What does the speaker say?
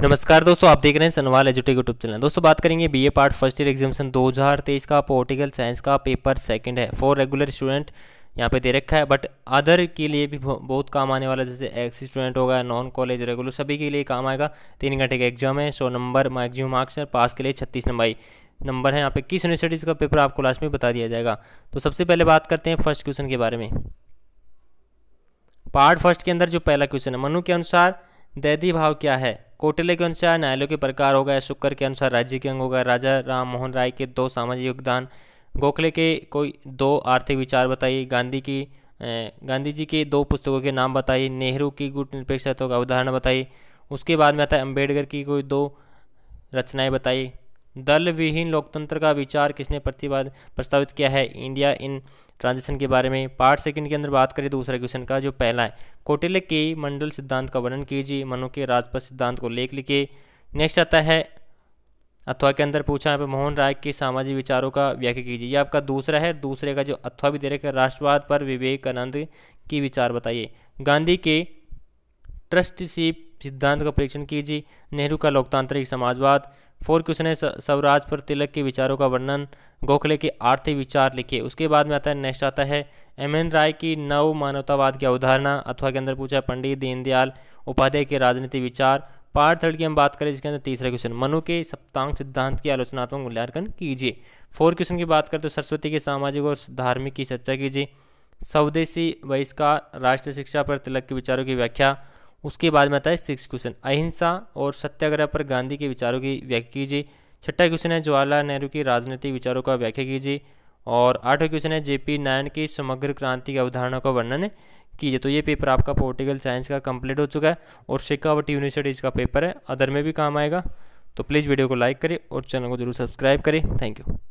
नमस्कार दोस्तों आप देख रहे हैं सनवाल एजुटेक यूट्यूब चैनल दोस्तों बात करेंगे BA part first year examination 2023 का पोलिटिकल साइंस का पेपर सेकंड है फॉर रेगुलर स्टूडेंट यहाँ पे दे रखा है बट अदर के लिए भी बहुत काम आने वाला जैसे एक्स स्टूडेंट होगा नॉन कॉलेज रेगुलर सभी के लिए काम आएगा तीन घंटे का एग्जाम है सो नंबर मैक्सिमम मार्क्स है पास के लिए छत्तीस नंबर नंबर है यहाँ पे किस यूनिवर्सिटीज़ का पेपर आपको लास्ट में बता दिया जाएगा तो सबसे पहले बात करते हैं फर्स्ट क्वेश्चन के बारे में पार्ट फर्स्ट के अंदर जो पहला क्वेश्चन है मनु के अनुसार दैदी भाव क्या है कोटिले के अनुसार न्यायालयों के प्रकार हो गए शुक्र के अनुसार राज्य के अंग हो गए राजा राम मोहन राय के दो सामाजिक योगदान गोखले के कोई दो आर्थिक विचार बताइए गांधी की गांधी जी के दो पुस्तकों के नाम बताइए नेहरू की गुट निरपेक्षता का उदाहरण बताइए उसके बाद में आता है अम्बेडकर की कोई दो रचनाएं बताई दल विहीन लोकतंत्र का विचार किसने प्रतिवाद प्रस्तावित किया है इंडिया इन ट्रांजिशन के बारे में पार्ट सेकंड के अंदर बात करें दूसरा क्वेश्चन का जो पहला है कोटिले के मंडल सिद्धांत का वर्णन कीजिए मनु के राजपथ सिद्धांत को लेख लिखे नेक्स्ट आता है अथवा के अंदर पूछा है मोहन राय के सामाजिक विचारों का व्याख्या कीजिए ये आपका दूसरा है दूसरे का जो अथवा भी दे रखा राष्ट्रवाद पर विवेकानंद की विचार बताइए गांधी के ट्रस्टशिप सिद्धांत का परीक्षण कीजिए नेहरू का लोकतांत्रिक समाजवाद फोर क्वेश्चन है स्वराज पर तिलक के विचारों का वर्णन गोखले के आर्थिक विचार लिखे उसके बाद में आता है नेक्स्ट आता है एम एन राय की नव मानवतावाद की अवधारणा अथवा के अंदर पूछा है पंडित दीनदयाल उपाध्याय के राजनीति विचार पार्ट थर्ड की हम बात करें जिसके अंदर तीसरा क्वेश्चन मनु के सप्तांग सिद्धांत की आलोचनात्मक मूल्यांकन कीजिए फोर क्वेश्चन की बात करें तो सरस्वती के सामाजिक और धार्मिक की चर्चा कीजिए स्वदेशी बहिष्कार राष्ट्रीय शिक्षा पर तिलक के विचारों की व्याख्या उसके बाद में आता है सिक्स क्वेश्चन अहिंसा और सत्याग्रह पर गांधी के विचारों की व्याख्या कीजिए छठा क्वेश्चन है जवाहरलाल नेहरू की राजनीतिक विचारों का व्याख्या कीजिए और आठवां क्वेश्चन है जेपी नारायण की समग्र क्रांति की अवधारणा का वर्णन कीजिए तो ये पेपर आपका पोलिटिकल साइंस का कंप्लीट हो चुका है और शेखावटी यूनिवर्सिटी इसका पेपर है अदर में भी काम आएगा तो प्लीज़ वीडियो को लाइक करें और चैनल को जरूर सब्सक्राइब करें थैंक यू